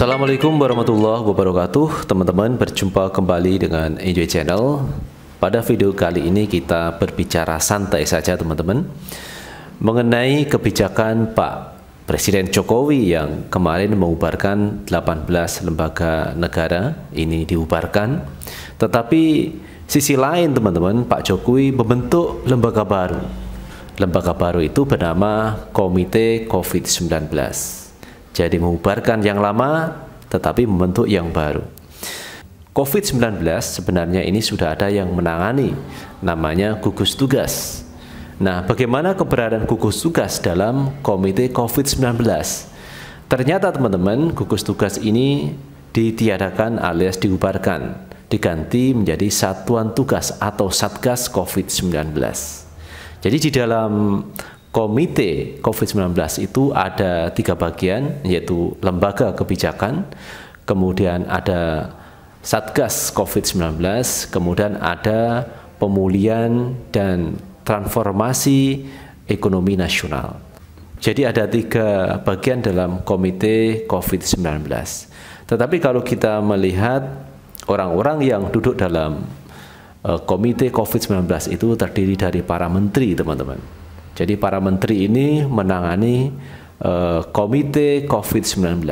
Assalamualaikum warahmatullahi wabarakatuh Teman-teman berjumpa kembali dengan Enjoy Channel Pada video kali ini kita berbicara santai saja teman-teman Mengenai kebijakan Pak Presiden Jokowi yang kemarin mengubarkan 18 lembaga negara Ini diubarkan Tetapi sisi lain teman-teman Pak Jokowi membentuk lembaga baru Lembaga baru itu bernama Komite COVID-19 jadi mengubarkan yang lama tetapi membentuk yang baru. COVID-19 sebenarnya ini sudah ada yang menangani namanya gugus tugas. Nah, bagaimana keberadaan gugus tugas dalam komite COVID-19? Ternyata teman-teman, gugus tugas ini ditiadakan alias dibubarkan, diganti menjadi satuan tugas atau satgas COVID-19. Jadi di dalam komite COVID-19 itu ada tiga bagian, yaitu lembaga kebijakan, kemudian ada Satgas COVID-19, kemudian ada pemulihan dan transformasi ekonomi nasional. Jadi ada tiga bagian dalam komite COVID-19. Tetapi kalau kita melihat orang-orang yang duduk dalam eh, komite COVID-19 itu terdiri dari para menteri, teman-teman jadi para menteri ini menangani uh, komite COVID-19.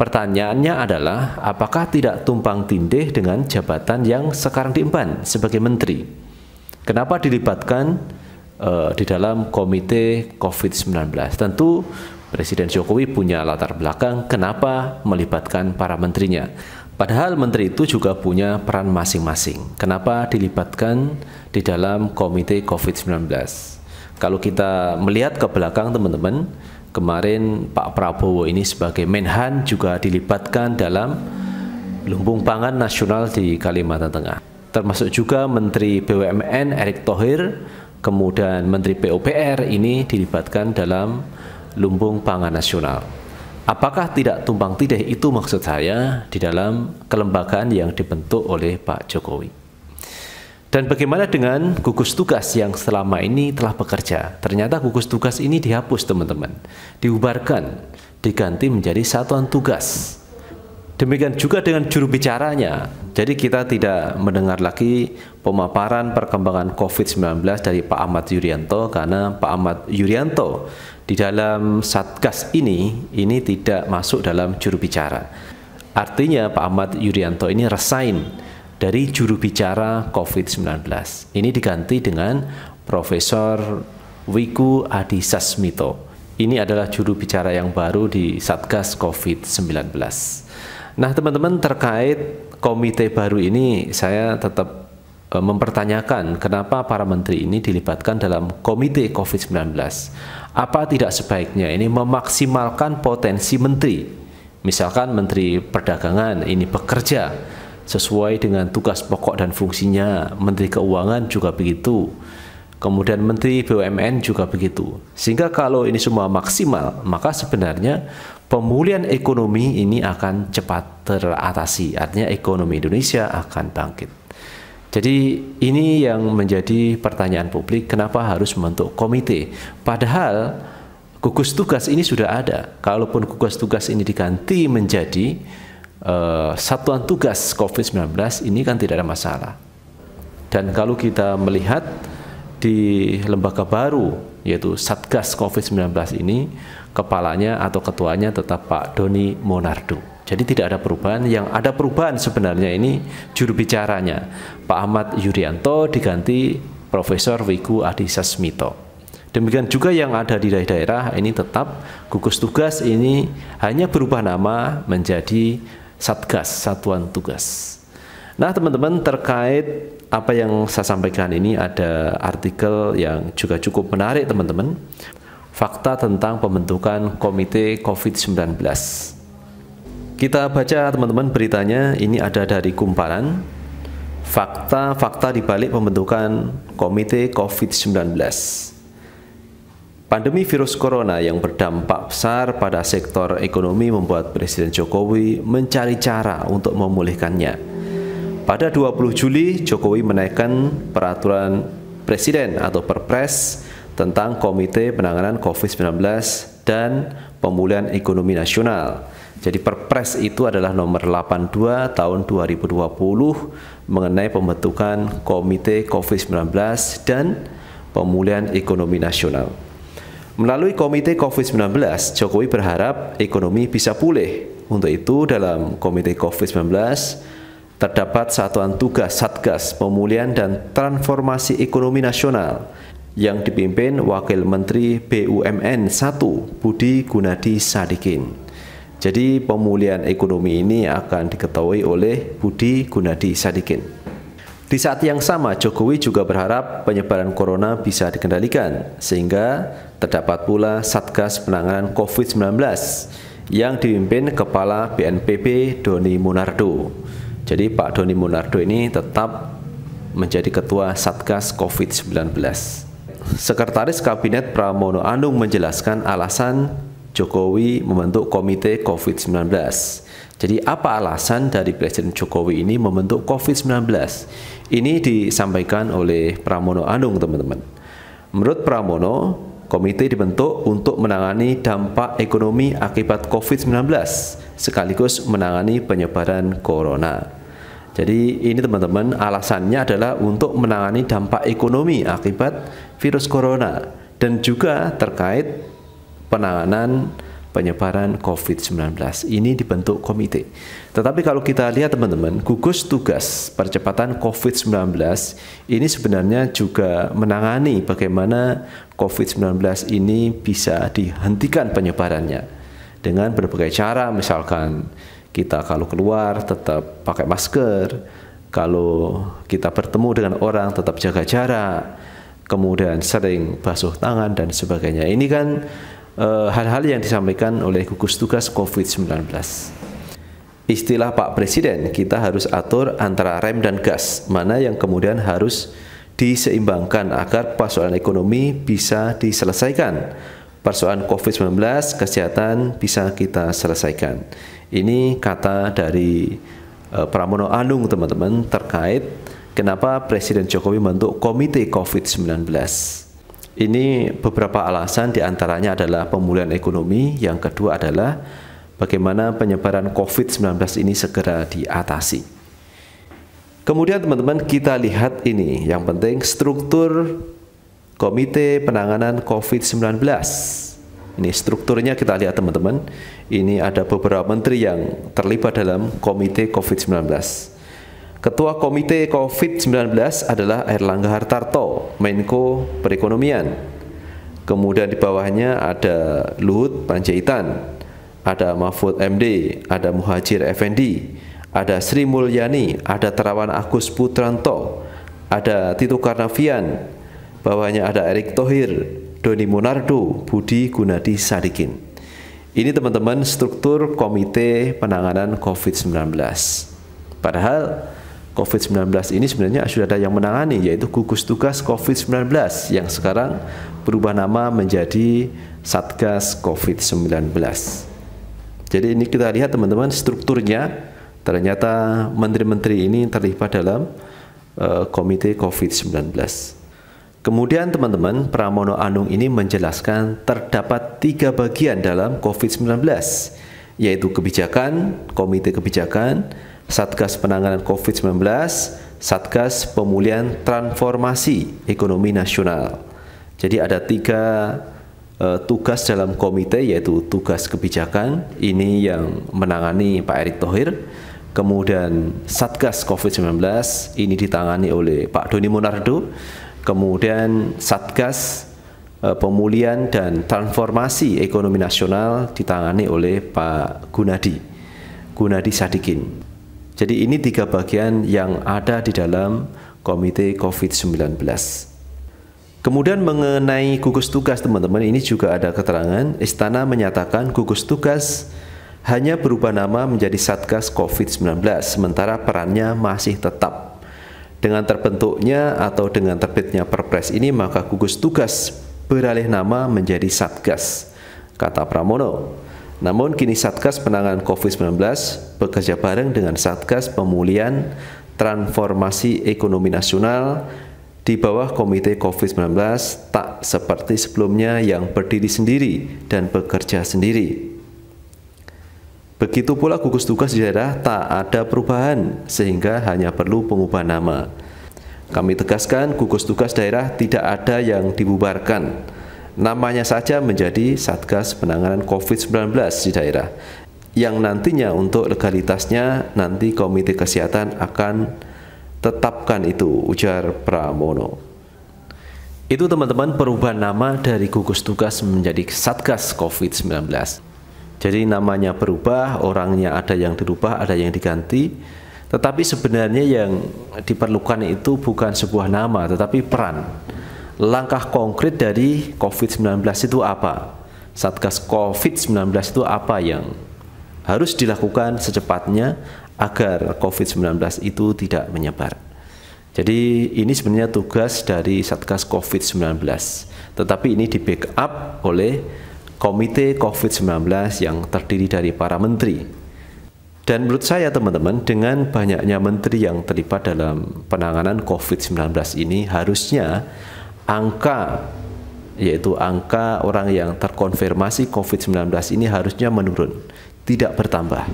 Pertanyaannya adalah apakah tidak tumpang tindih dengan jabatan yang sekarang diemban sebagai menteri? Kenapa dilibatkan uh, di dalam komite COVID-19? Tentu Presiden Jokowi punya latar belakang kenapa melibatkan para menterinya. Padahal menteri itu juga punya peran masing-masing. Kenapa dilibatkan di dalam komite COVID-19? Kalau kita melihat ke belakang teman-teman, kemarin Pak Prabowo ini sebagai Menhan juga dilibatkan dalam lumbung pangan nasional di Kalimantan Tengah. Termasuk juga Menteri BUMN Erick Thohir, kemudian Menteri PUPR ini dilibatkan dalam lumbung pangan nasional. Apakah tidak tumpang tidak itu maksud saya di dalam kelembagaan yang dibentuk oleh Pak Jokowi? Dan bagaimana dengan gugus tugas yang selama ini telah bekerja? Ternyata gugus tugas ini dihapus teman-teman, diubarkan, diganti menjadi satuan tugas. Demikian juga dengan juru bicaranya. Jadi kita tidak mendengar lagi pemaparan perkembangan COVID-19 dari Pak Ahmad Yuryanto karena Pak Ahmad Yuryanto di dalam Satgas ini ini tidak masuk dalam juru bicara. Artinya Pak Ahmad Yuryanto ini resign dari juru bicara COVID-19. Ini diganti dengan Profesor Wiku Adi Sasmito. Ini adalah juru bicara yang baru di Satgas COVID-19. Nah, teman-teman terkait komite baru ini saya tetap e, mempertanyakan kenapa para menteri ini dilibatkan dalam komite COVID-19. Apa tidak sebaiknya ini memaksimalkan potensi menteri? Misalkan menteri perdagangan ini bekerja sesuai dengan tugas pokok dan fungsinya. Menteri Keuangan juga begitu. Kemudian Menteri BUMN juga begitu. Sehingga kalau ini semua maksimal, maka sebenarnya pemulihan ekonomi ini akan cepat teratasi. Artinya ekonomi Indonesia akan bangkit. Jadi ini yang menjadi pertanyaan publik, kenapa harus membentuk komite? Padahal gugus tugas ini sudah ada. Kalaupun gugus tugas ini diganti menjadi Eh, satuan tugas COVID-19 ini kan tidak ada masalah. Dan kalau kita melihat di lembaga baru yaitu Satgas COVID-19 ini kepalanya atau ketuanya tetap Pak Doni Monardo. Jadi tidak ada perubahan. Yang ada perubahan sebenarnya ini juru bicaranya Pak Ahmad Yuryanto diganti Profesor Wiku Adhisa Smito. Demikian juga yang ada di daerah-daerah ini tetap gugus tugas ini hanya berubah nama menjadi Satgas, Satuan Tugas. Nah, teman-teman, terkait apa yang saya sampaikan ini ada artikel yang juga cukup menarik, teman-teman. Fakta tentang pembentukan Komite COVID-19. Kita baca, teman-teman, beritanya. Ini ada dari Kumparan. Fakta-fakta dibalik pembentukan Komite COVID-19. Pandemi virus corona yang berdampak besar pada sektor ekonomi membuat Presiden Jokowi mencari cara untuk memulihkannya. Pada 20 Juli, Jokowi menaikkan peraturan Presiden atau Perpres tentang Komite Penanganan COVID-19 dan Pemulihan Ekonomi Nasional. Jadi Perpres itu adalah nomor 82 tahun 2020 mengenai pembentukan Komite COVID-19 dan Pemulihan Ekonomi Nasional. Melalui Komite COVID-19, Jokowi berharap ekonomi bisa pulih. Untuk itu, dalam Komite COVID-19, terdapat satuan tugas Satgas Pemulihan dan Transformasi Ekonomi Nasional yang dipimpin Wakil Menteri BUMN 1 Budi Gunadi Sadikin. Jadi pemulihan ekonomi ini akan diketahui oleh Budi Gunadi Sadikin. Di saat yang sama, Jokowi juga berharap penyebaran corona bisa dikendalikan, sehingga Terdapat pula Satgas Penanganan COVID-19 yang dipimpin Kepala BNPB Doni Munardo. Jadi Pak Doni Munardo ini tetap menjadi Ketua Satgas COVID-19. Sekretaris Kabinet Pramono Anung menjelaskan alasan Jokowi membentuk Komite COVID-19. Jadi apa alasan dari Presiden Jokowi ini membentuk COVID-19? Ini disampaikan oleh Pramono Anung teman-teman. Menurut Pramono, Komite dibentuk untuk menangani dampak ekonomi akibat COVID-19 sekaligus menangani penyebaran corona. Jadi ini teman-teman alasannya adalah untuk menangani dampak ekonomi akibat virus corona dan juga terkait penanganan penyebaran COVID-19. Ini dibentuk komite. Tetapi kalau kita lihat teman-teman, gugus tugas percepatan COVID-19 ini sebenarnya juga menangani bagaimana COVID-19 ini bisa dihentikan penyebarannya dengan berbagai cara misalkan kita kalau keluar tetap pakai masker, kalau kita bertemu dengan orang tetap jaga jarak, kemudian sering basuh tangan dan sebagainya. Ini kan Eh, hal-hal yang disampaikan oleh gugus tugas COVID-19. Istilah Pak Presiden, kita harus atur antara rem dan gas, mana yang kemudian harus diseimbangkan agar persoalan ekonomi bisa diselesaikan. Persoalan COVID-19, kesehatan bisa kita selesaikan. Ini kata dari uh, Pramono Anung teman-teman terkait kenapa Presiden Jokowi membentuk Komite COVID-19. Ini beberapa alasan diantaranya adalah pemulihan ekonomi, yang kedua adalah bagaimana penyebaran COVID-19 ini segera diatasi. Kemudian teman-teman kita lihat ini, yang penting struktur Komite Penanganan COVID-19. Ini strukturnya kita lihat teman-teman. Ini ada beberapa menteri yang terlibat dalam Komite COVID-19. Ketua Komite COVID-19 adalah Erlangga Hartarto, Menko Perekonomian. Kemudian di bawahnya ada Luhut Panjaitan, ada Mahfud MD, ada Muhajir Effendi, ada Sri Mulyani, ada Terawan Agus Putranto, ada Tito Karnavian, bawahnya ada Erick Thohir, Doni Monardo, Budi Gunadi Sadikin. Ini teman-teman struktur Komite Penanganan COVID-19. Padahal COVID-19 ini sebenarnya sudah ada yang menangani yaitu gugus tugas COVID-19 yang sekarang berubah nama menjadi Satgas COVID-19. Jadi ini kita lihat teman-teman strukturnya ternyata menteri-menteri ini terlibat dalam uh, komite COVID-19. Kemudian teman-teman, Pramono Anung ini menjelaskan terdapat tiga bagian dalam COVID-19, yaitu kebijakan, komite kebijakan, Satgas Penanganan COVID-19, Satgas Pemulihan Transformasi Ekonomi Nasional. Jadi ada tiga uh, tugas dalam komite yaitu tugas kebijakan, ini yang menangani Pak Erick Thohir, kemudian Satgas COVID-19, ini ditangani oleh Pak Doni Monardo, kemudian Satgas eh, Pemulihan dan Transformasi Ekonomi Nasional ditangani oleh Pak Gunadi, Gunadi Sadikin. Jadi ini tiga bagian yang ada di dalam Komite COVID-19. Kemudian mengenai gugus tugas teman-teman ini juga ada keterangan Istana menyatakan gugus tugas hanya berubah nama menjadi Satgas COVID-19 sementara perannya masih tetap. Dengan terbentuknya atau dengan terbitnya Perpres ini maka gugus tugas beralih nama menjadi Satgas, kata Pramono. Namun kini Satgas Penanganan COVID-19 bekerja bareng dengan Satgas Pemulihan Transformasi Ekonomi Nasional di bawah Komite COVID-19 tak seperti sebelumnya yang berdiri sendiri dan bekerja sendiri. Begitu pula gugus tugas di daerah tak ada perubahan sehingga hanya perlu pengubah nama. Kami tegaskan gugus tugas daerah tidak ada yang dibubarkan Namanya saja menjadi Satgas Penanganan COVID-19 di daerah yang nantinya untuk legalitasnya nanti Komite Kesehatan akan tetapkan itu, ujar Pramono. Itu teman-teman perubahan nama dari gugus tugas menjadi Satgas COVID-19. Jadi namanya berubah, orangnya ada yang dirubah, ada yang diganti. Tetapi sebenarnya yang diperlukan itu bukan sebuah nama, tetapi peran langkah konkret dari COVID-19 itu apa? Satgas COVID-19 itu apa yang harus dilakukan secepatnya agar COVID-19 itu tidak menyebar. Jadi ini sebenarnya tugas dari Satgas COVID-19. Tetapi ini di backup oleh Komite COVID-19 yang terdiri dari para menteri. Dan menurut saya teman-teman, dengan banyaknya menteri yang terlibat dalam penanganan COVID-19 ini harusnya angka yaitu angka orang yang terkonfirmasi COVID-19 ini harusnya menurun, tidak bertambah.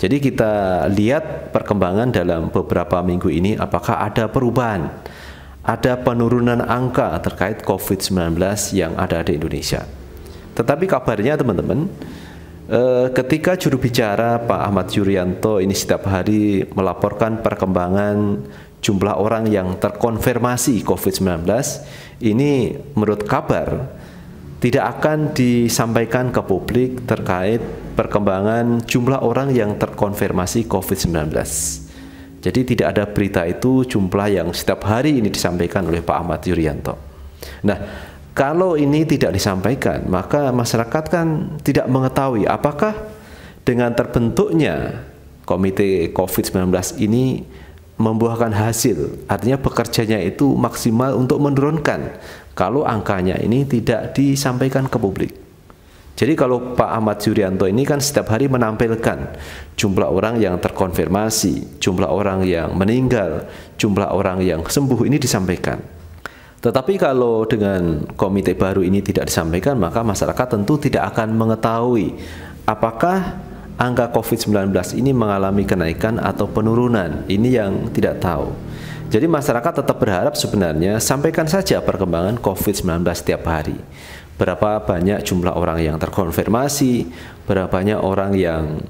Jadi kita lihat perkembangan dalam beberapa minggu ini apakah ada perubahan, ada penurunan angka terkait COVID-19 yang ada di Indonesia. Tetapi kabarnya teman-teman, eh, ketika juru bicara Pak Ahmad Yuryanto ini setiap hari melaporkan perkembangan jumlah orang yang terkonfirmasi COVID-19 ini menurut kabar tidak akan disampaikan ke publik terkait perkembangan jumlah orang yang terkonfirmasi COVID-19. Jadi tidak ada berita itu jumlah yang setiap hari ini disampaikan oleh Pak Ahmad Yuryanto. Nah, kalau ini tidak disampaikan, maka masyarakat kan tidak mengetahui apakah dengan terbentuknya Komite COVID-19 ini membuahkan hasil. Artinya bekerjanya itu maksimal untuk menurunkan kalau angkanya ini tidak disampaikan ke publik. Jadi kalau Pak Ahmad Yuryanto ini kan setiap hari menampilkan jumlah orang yang terkonfirmasi, jumlah orang yang meninggal, jumlah orang yang sembuh ini disampaikan. Tetapi kalau dengan komite baru ini tidak disampaikan, maka masyarakat tentu tidak akan mengetahui apakah angka COVID-19 ini mengalami kenaikan atau penurunan. Ini yang tidak tahu. Jadi masyarakat tetap berharap sebenarnya sampaikan saja perkembangan COVID-19 setiap hari. Berapa banyak jumlah orang yang terkonfirmasi, berapa banyak orang yang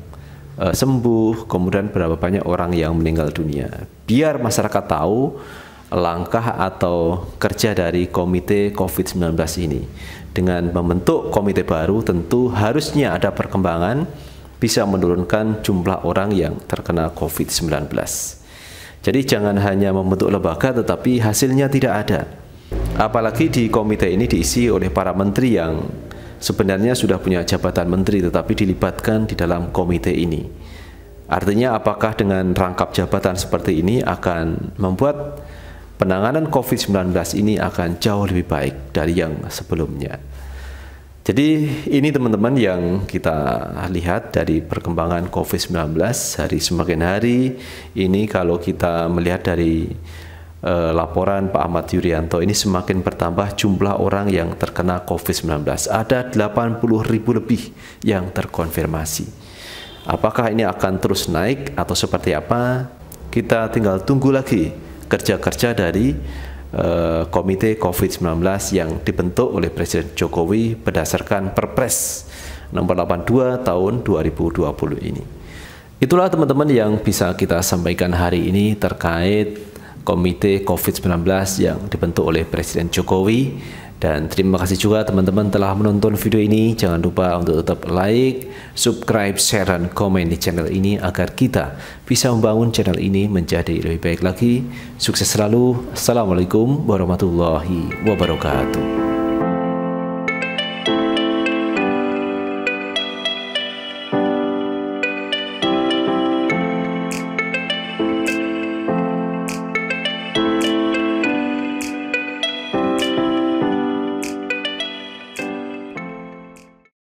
uh, sembuh, kemudian berapa banyak orang yang meninggal dunia. Biar masyarakat tahu langkah atau kerja dari komite COVID-19 ini. Dengan membentuk komite baru tentu harusnya ada perkembangan bisa menurunkan jumlah orang yang terkena COVID-19. Jadi jangan hanya membentuk lembaga tetapi hasilnya tidak ada. Apalagi di komite ini diisi oleh para menteri yang sebenarnya sudah punya jabatan menteri tetapi dilibatkan di dalam komite ini. Artinya apakah dengan rangkap jabatan seperti ini akan membuat penanganan COVID-19 ini akan jauh lebih baik dari yang sebelumnya. Jadi ini teman-teman yang kita lihat dari perkembangan COVID-19 hari semakin hari ini kalau kita melihat dari eh, laporan Pak Ahmad Yuryanto ini semakin bertambah jumlah orang yang terkena COVID-19. Ada 80 ribu lebih yang terkonfirmasi. Apakah ini akan terus naik atau seperti apa? Kita tinggal tunggu lagi kerja-kerja dari Eh, komite COVID-19 yang dibentuk oleh Presiden Jokowi berdasarkan Perpres nomor 82 tahun 2020 ini. Itulah teman-teman yang bisa kita sampaikan hari ini terkait Komite COVID-19 yang dibentuk oleh Presiden Jokowi dan terima kasih juga teman-teman telah menonton video ini. Jangan lupa untuk tetap like, subscribe, share, dan komen di channel ini agar kita bisa membangun channel ini menjadi lebih baik lagi. Sukses selalu. Assalamualaikum warahmatullahi wabarakatuh.